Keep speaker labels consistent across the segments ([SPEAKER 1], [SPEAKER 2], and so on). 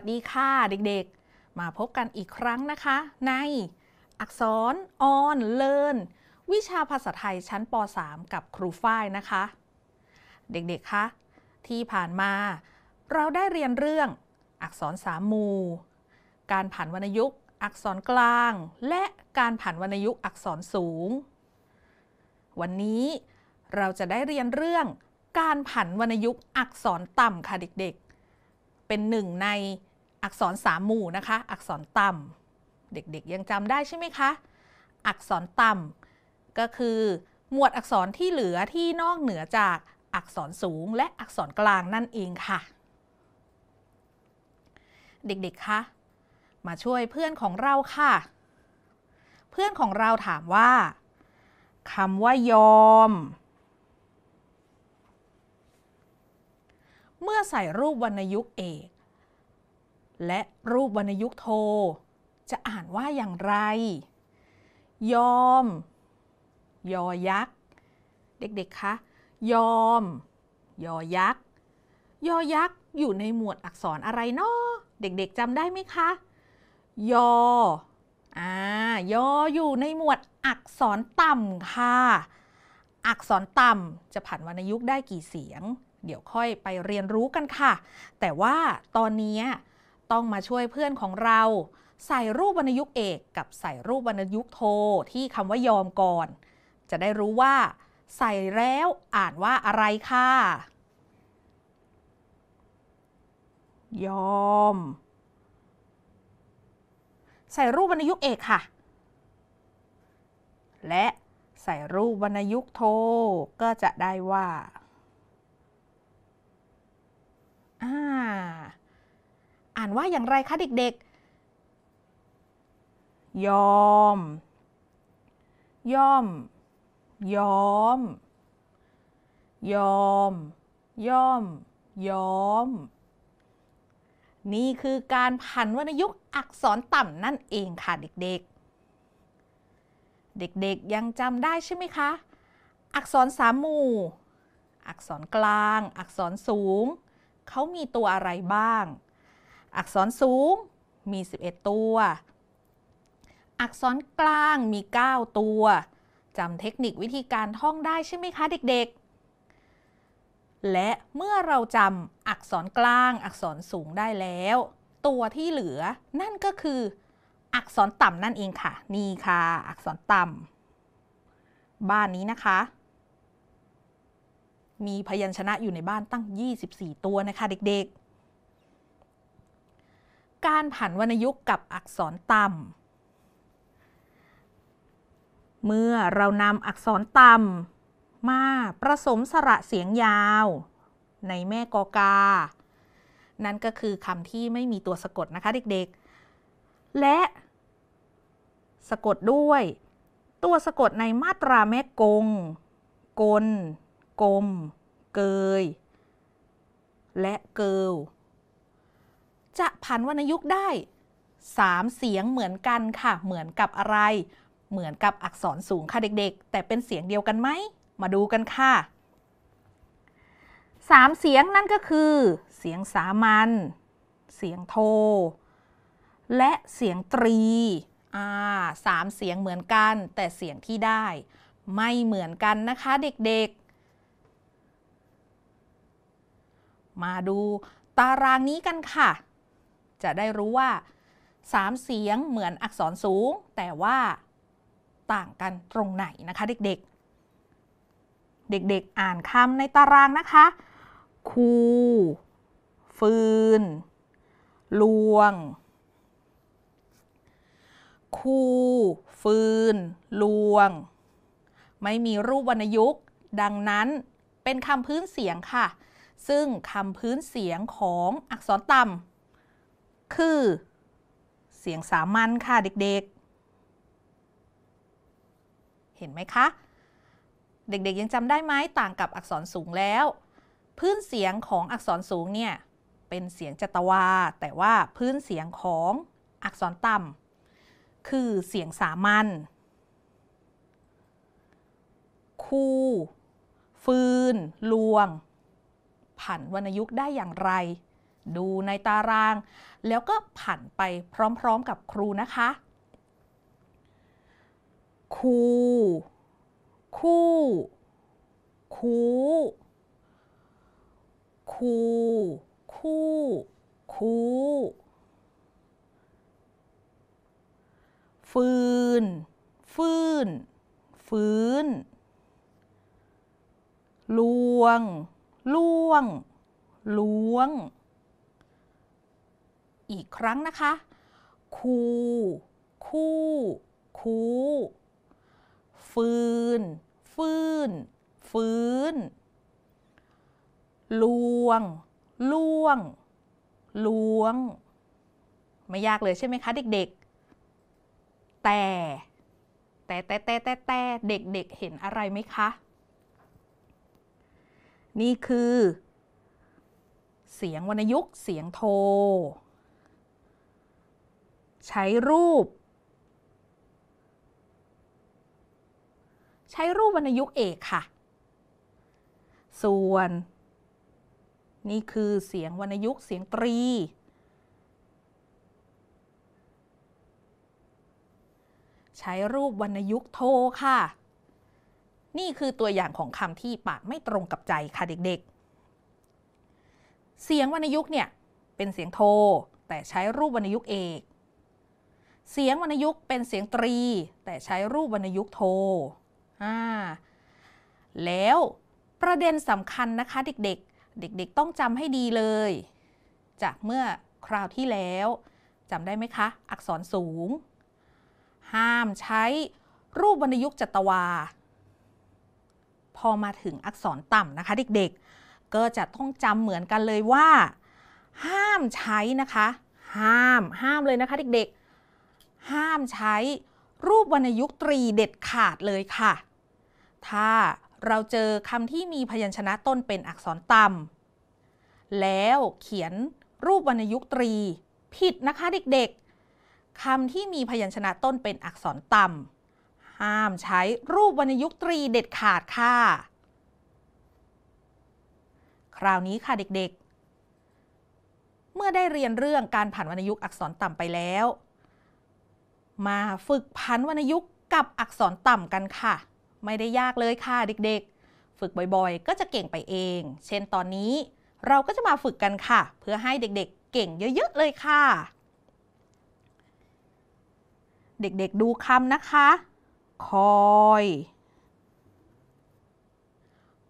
[SPEAKER 1] วัสดีค่ะเด็กๆมาพบกันอีกครั้งนะคะ ใน อักษรออน เลินวิชาภาษาไทยชั้นป .3 กับครูฝ้ายนะคะ เด็กๆคะที่ผ่านมาเราได้เรียนเรื่อง อักษรสามมูการผันวรรณยุกต์อักษรกลาง และการผันวรรณยุกต์อักษรสูง วันนี้เราจะได้เรียนเรื่อง การผันวรรณยุกต์อักษรต่ำค่ะเด็กๆ เป็นหนึ่งในอักษรสามหมู่นะคะ อักษรต่ำเด็กๆยังจำได้ใช่ไหมคะ อักษรต่ำก็คือ หมวดอักษรที่เหลือที่นอกเหนือจากอักษรสูงและอักษรกลางนั่นเองค่ะ เด็กๆคะมาช่วยเพื่อนของเราค่ะ เพื่อนของเราถามว่าคำว่ายอม เมื่อใส่รูปวรรณยุกต์เอกและรูปวรรณยุกโท จะอ่านว่าอย่างไร ยอม ยอยักษ์เด็ก ๆ คะ ยอม ยอยักษ์ยอยักษ์อยู่ในหมวดอักษรอะไรนาะเด็กๆจำได้ไหมคะ ยอ อ่า ยออยู่ในหมวดอักษรต่ำค่ะ อักษรต่ำจะผ่านวรรณยุกต์ได้กี่เสียง เดี๋ยวค่อยไปเรียนรู้กันค่ะ แต่ว่าตอนนี้ต้องมาช่วยเพื่อนของเราใส่รูปวรรณยุกต์เอก กับใส่รูปวรรณยุกต์โทที่คำว่ายอมก่อน จะได้รู้ว่าใส่แล้วอ่านว่าอะไรค่ะ ยอม ใส่รูปวรรณยุกต์เอกค่ะ และใส่รูปวรรณยุกต์โทก็จะได้ว่า อ่าอ่านว่าอย่างไรคะเด็ก ๆ ยอม ย่อม ยอม ยอม ย่อม ยอม นี่คือการผันวรรณยุกต์อักษรต่ำนั่นเองค่ะเด็ก ๆ เด็ก ๆ ยังจำได้ใช่ไหมคะ อักษรสามหมู่ อักษรกลาง อักษรสูง เขามีตัวอะไรบ้างอักษรสูงมี 11 ตัว อักษรกลางมี 9 ตัวจำเทคนิควิธีการท่องได้ใช่ไหมคะเด็กๆ และเมื่อเราจำอักษรกลางอักษรสูงได้แล้ว ตัวที่เหลือนั่นก็คือ อักษรต่ำนั่นเองค่ะนี่ค่ะอักษรต่ำบ้านนี้นะคะ มีพยัญชนะอยู่ในบ้านตั้ง 24 ตัวนะคะเด็กๆการผันวรรณยุกต์กับอักษรต่ำ เมื่อเรานำอักษรต่ำมาผสมสระเสียงยาวในแม่กอกา นั่นก็คือคำที่ไม่มีตัวสะกดนะคะเด็กๆ และ สะกดด้วย ตัวสะกดในมาตราแม่กง กล กลม เกย และเกลจะผันวรรณยุกต์ได้3เสียงเหมือนกันค่ะเหมือนกับอะไร เหมือนกับอักษรสูงค่ะ เด็กๆ แต่เป็นเสียงเดียวกันไหม มาดูกันค่ะ3เสียงนั่นก็คือ เสียงสามัญเสียงโท และเสียงตรีอ่าสามเสียงเหมือนกัน แต่เสียงที่ได้ ไม่เหมือนกันนะคะ เด็กๆ มาดูตารางนี้กันค่ะจะได้รู้ว่าสามเสียงเหมือนอักษรสูง แต่ว่า ต่างกันตรงไหนนะคะเด็กๆ เด็กๆอ่านคำในตารางนะคะ คู ฟืน ลวง คู ฟืน ลวง ไม่มีรูปวรรณยุกต์ ดังนั้นเป็นคำพื้นเสียงค่ะ ซึ่งคำพื้นเสียงของอักษรต่ำคือ เสียงสามัญค่ะเด็กๆ เห็นไหมคะ เด็กๆยังจำได้ไหมต่างกับอักษรสูงแล้ว พื้นเสียงของอักษรสูงเนี่ยเป็นเสียงจัตวาแต่ว่าพื้นเสียงของอักษรต่ำคือเสียงสามัญคู่ ฟืน ลวงผันวรรณยุกต์ได้อย่างไรดูในตารางแล้วก็ผ่านไปพร้อมๆกับครูนะคะ คูคู่ คูคูคู่ คูฟืนฟื้น ฟื้นลวง ล่วง ล้วงวงอีกครั้งนะคะ คู คู่ คูฟืนฟื้น ฟื้นลวง ล่วงล้วง ไม่ยากเลยใช่ไหมคะ เด็ก ๆ แต่ แต่แต่แต่แต่เด็กๆ เห็นอะไรไหมคะ นี่คือ เสียงวรรณยุกต์เสียงโทใช้รูป ใช้รูปวรรณยุกต์เอกค่ะ ส่วน นี่คือเสียงวรรณยุกต์เสียงตรี ใช้รูปวรรณยุกต์โทค่ะ นี่คือตัวอย่างของคำที่ปากไม่ตรงกับใจค่ะเด็กๆ เสียงวรรณยุกต์เนี่ยเป็นเสียงโทแต่ใช้รูปวรรณยุกต์เอกเสียงวรรณยุกต์เป็นเสียงตรีแต่ใช้รูปวรรณยุกต์โทอ่าแล้วประเด็นสำคัญนะคะเด็กๆ เด็กๆต้องจำให้ดีเลย จากเมื่อคราวที่แล้วจำได้ไหมคะอักษรสูง ห้ามใช้รูปวรรณยุกต์จัตวาพอมาถึงอักษรต่ำนะคะเด็กๆก็จะต้องจำเหมือนกันเลยว่า ห้ามใช้นะคะ ห้ามห้ามเลยนะคะเด็กห้ามใช้รูปวรรณยุกตรีเด็ดขาดเลยค่ะ ถ้าเราเจอคำที่มีพยัญชนะต้นเป็นอักษรต่ำแล้วเขียนรูปวรรณยุกตรี ผิดนะคะเด็กๆคำที่มีพยัญชนะต้นเป็นอักษรต่ำห้ามใช้รูปวรรณยุกตรีเด็ดขาดค่ะ คราวนี้ค่ะเด็กๆ เมื่อได้เรียนเรื่องการผ่านวรรณยุกต์อักษรต่ำไปแล้วมาฝึกพันวรรณยุกต์กับอักษรต่ำกันค่ะ ไม่ได้ยากเลยค่ะเด็กๆ ฝึกบ่อยๆ ก็จะเก่งไปเอง เช่นตอนนี้เราก็จะมาฝึกกันค่ะ เพื่อให้เด็กๆเก่งเยอะๆเลยค่ะ เด็กๆดูคำนะคะ คอย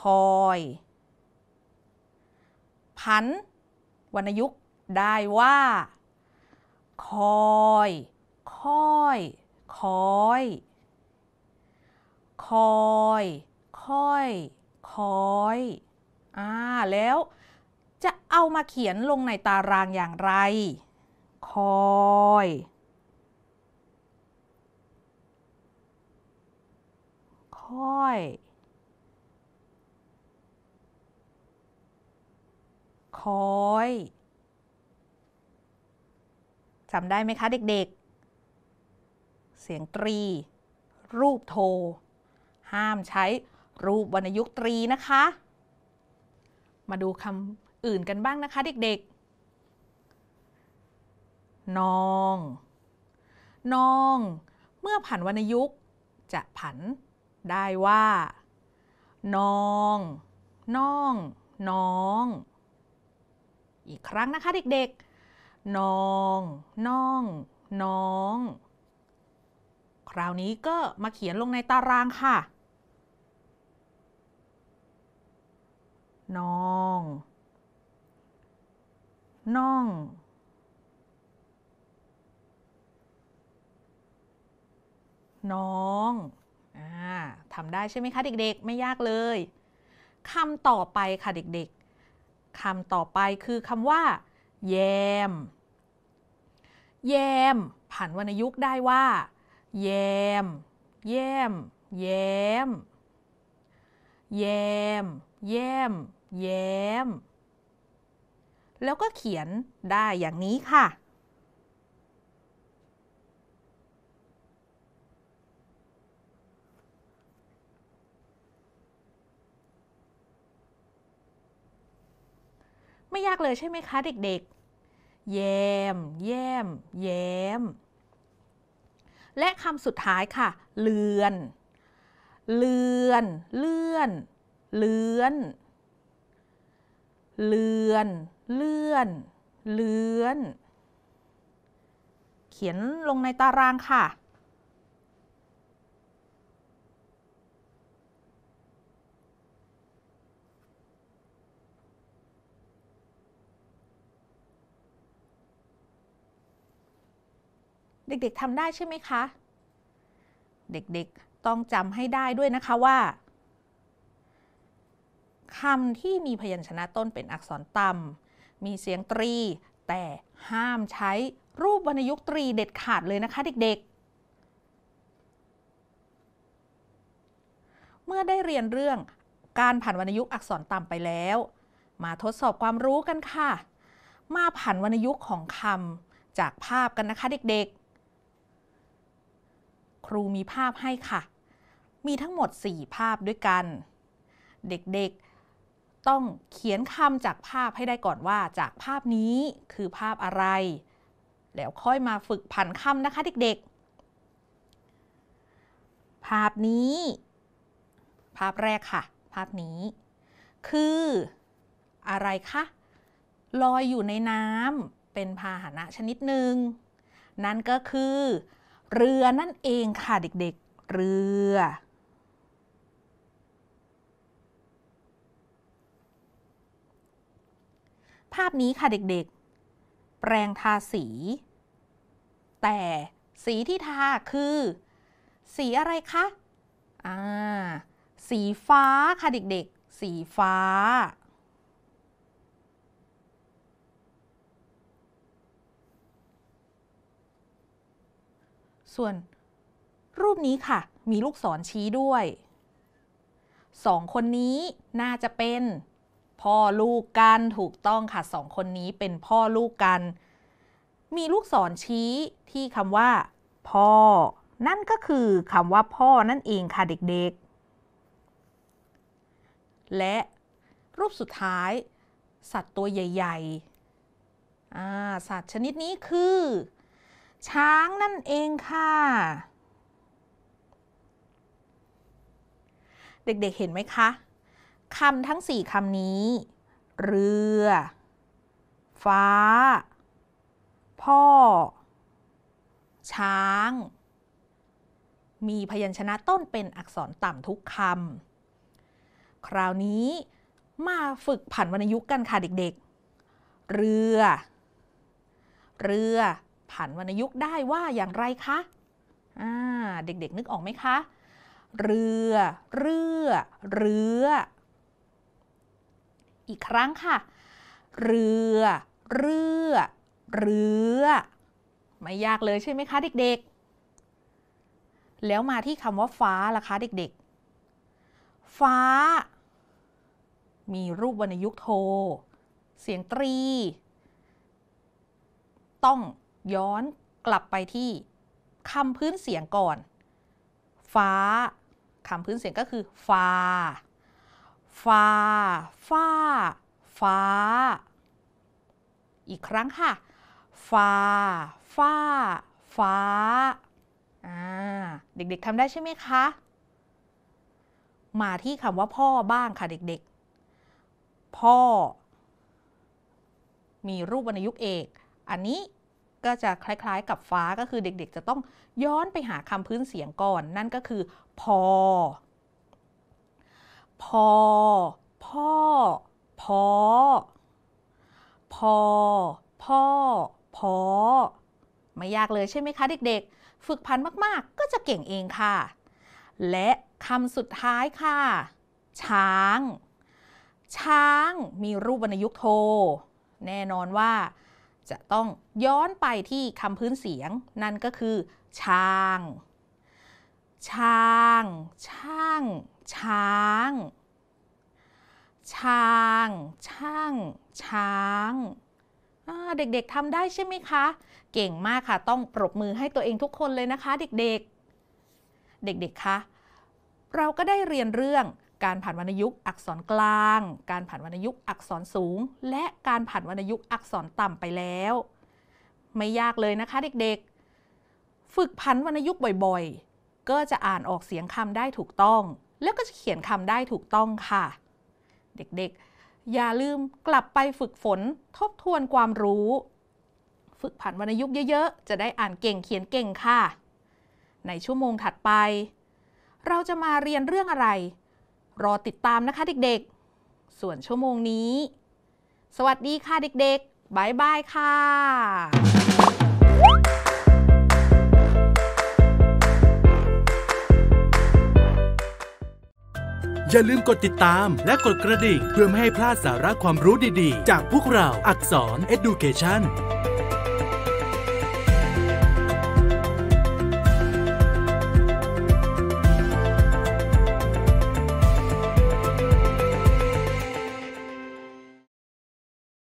[SPEAKER 1] คอยพันวรรณยุกต์ได้ว่า คอยค่อย คอย คอยค่อย คอย อ่า แล้ว จะเอามาเขียนลงในตารางอย่างไร คอยค่อย คอยจำได้ไหมคะเด็กๆเสียงตรีรูปโทห้ามใช้รูปวรรณยุกตรีนะคะ มาดูคำอื่นกันบ้างนะคะ เด็ก ๆ นองนอง เมื่อผันวรรณยุกจะผันได้ว่านองน้องน้อง อีกครั้งนะคะเด็ก ๆ นองน้องน้องคราวนี้ก็มาเขียนลงในตารางค่ะ น้องน่องน้องอทำได้ใช่ไหมคะเด็กๆ ไม่ยากเลย คำต่อไปค่ะเด็กๆ คำต่อไปคือคำว่า แยม แยม ผันวรรณยุกต์ได้ว่าแยมแยมแยมแยมแยมแยมแล้วก็เขียนได้อย่างนี้ค่ะ ไม่ยากเลยใช่ไหมคะ เด็กๆ แยม แยมแยมและคำสุดท้ายค่ะ เลือนเลือน เลื่อน เลือนเลือน เลื่อน เลือน เขียนลงในตารางค่ะเด็กๆทำได้ใช่ไหมคะ เด็กๆต้องจำให้ได้ด้วยนะคะว่าคำที่มีพยัญชนะต้นเป็นอักษรต่ำมีเสียงตรี แต่ห้ามใช้รูปวรรณยุกตรีเด็ดขาดเลยนะคะเด็กๆ เมื่อได้เรียนเรื่องการผันวรรณยุกต์อักษรต่ำไปแล้ว มาทดสอบความรู้กันค่ะ มาผันวรรณยุกต์ของคำจากภาพกันนะคะเด็กๆครูมีภาพให้ค่ะ มีทั้งหมด 4 ภาพด้วยกัน เด็กๆ ต้องเขียนคำจากภาพให้ได้ก่อนว่าจากภาพนี้คือภาพอะไร แล้วค่อยมาฝึกผันคำนะคะเด็กๆ ภาพนี้ ภาพแรกค่ะ ภาพนี้ คืออะไรคะ ลอยอยู่ในน้ำเป็นพาหนะชนิดหนึ่ง นั่นก็คือเรือนั่นเองค่ะเด็กๆ เรือ ภาพนี้ค่ะเด็กๆ แปรงทาสี แต่สีที่ทาคือ สีอะไรคะ อ่า สีฟ้าค่ะเด็กๆ สีฟ้าส่วน รูปนี้ค่ะ มีลูกศรชี้ด้วยสองคนนี้น่าจะเป็นพ่อลูกกันถูกต้องค่ะสองคนนี้เป็นพ่อลูกกัน มีลูกศรชี้ที่คำว่าพ่อ นั่นก็คือคำว่าพ่อนั่นเองค่ะเด็กๆ และรูปสุดท้าย สัตว์ตัวใหญ่ๆ สัตว์ชนิดนี้คือช้างนั่นเองค่ะ เด็กๆเเห็นไหมคะ คำทั้งสี่คำนี้ เรือ ฟ้า พ่อ ช้าง มีพยัญชนะต้นเป็นอักษรต่ำทุกคำ คราวนี้ มาฝึกผันวรรณยุกต์กันค่ะเด็กๆ เรือ เรือผันวรรณยุกต์ได้ว่าอย่างไรคะ เด็กๆ นึกออกไหมคะ เรือ เรือ เรือ อีกครั้งค่ะ เรือ เรือ เรือ ไม่ยากเลยใช่ไหมคะเด็กๆ แล้วมาที่คำว่าฟ้าล่ะคะเด็กๆ ฟ้า มีรูปวรรณยุกต์โท เสียงตรี ต้องย้อนกลับไปที่คำพื้นเสียงก่อน ฟ้าคำพื้นเสียงก็คือฟ้า ฟ้าฟ้า ฟ้า อีกครั้งค่ะ ฟ้าฟ้า ฟ้า อ่า เด็กๆทำได้ใช่ไหมคะ มาที่คำว่าพ่อบ้างค่ะเด็กๆ พ่อ มีรูปวรรณยุกต์เอก อันนี้ก็จะคล้ายๆ กับฟ้าก็คือเด็กๆ จะต้องย้อนไปหาคำพื้นเสียงก่อน นั่นก็คือ พอ พอพ่อพอ พอพ่อพอไม่ยากเลยใช่ไหมคะ เด็ก ๆ ฝึกพันมากๆ ก็จะเก่งเองค่ะ และคำสุดท้ายค่ะ ช้าง ช้าง มีรูปวรรณยุกโท แน่นอนว่าจะต้องย้อนไปที่คำพื้นเสียงนั่นก็คือช้างช้าง ช่าง ช้างช้าง ช่าง ช้าง เด็กๆทำได้ใช่ไหมคะ เก่งมากค่ะต้องปรบมือให้ตัวเองทุกคนเลยนะคะ เด็กๆ เด็กๆ คะ เราก็ได้เรียนเรื่องการผ่านวรรณยุกต์อักษรกลาง การผ่านวรรณยุกต์อักษรสูง และการผ่านวรรณยุกต์อักษรต่ำไปแล้ว ไม่ยากเลยนะคะเด็กๆ ฝึก ผันวรรณยุกต์บ่อยๆ ก็จะอ่านออกเสียงคำได้ถูกต้อง แล้วก็จะเขียนคำได้ถูกต้องค่ะ เด็กๆ อย่าลืมกลับไปฝึกฝนทบทวนความรู้ ฝึกผันวรรณยุกต์เยอะๆ จะได้อ่านเก่งเขียนเก่งค่ะ ในชั่วโมงถัดไป เราจะมาเรียนเรื่องอะไรรอติดตามนะคะเด็กๆ ส่วนชั่วโมงนี้ สวัสดีค่ะเด็กๆบายบายค่ะ อย่าลืมกดติดตามและกดกระดิ่งเพื่อไม่ให้พลาดสาระความรู้ดีๆ จากพวกเราอักษร Education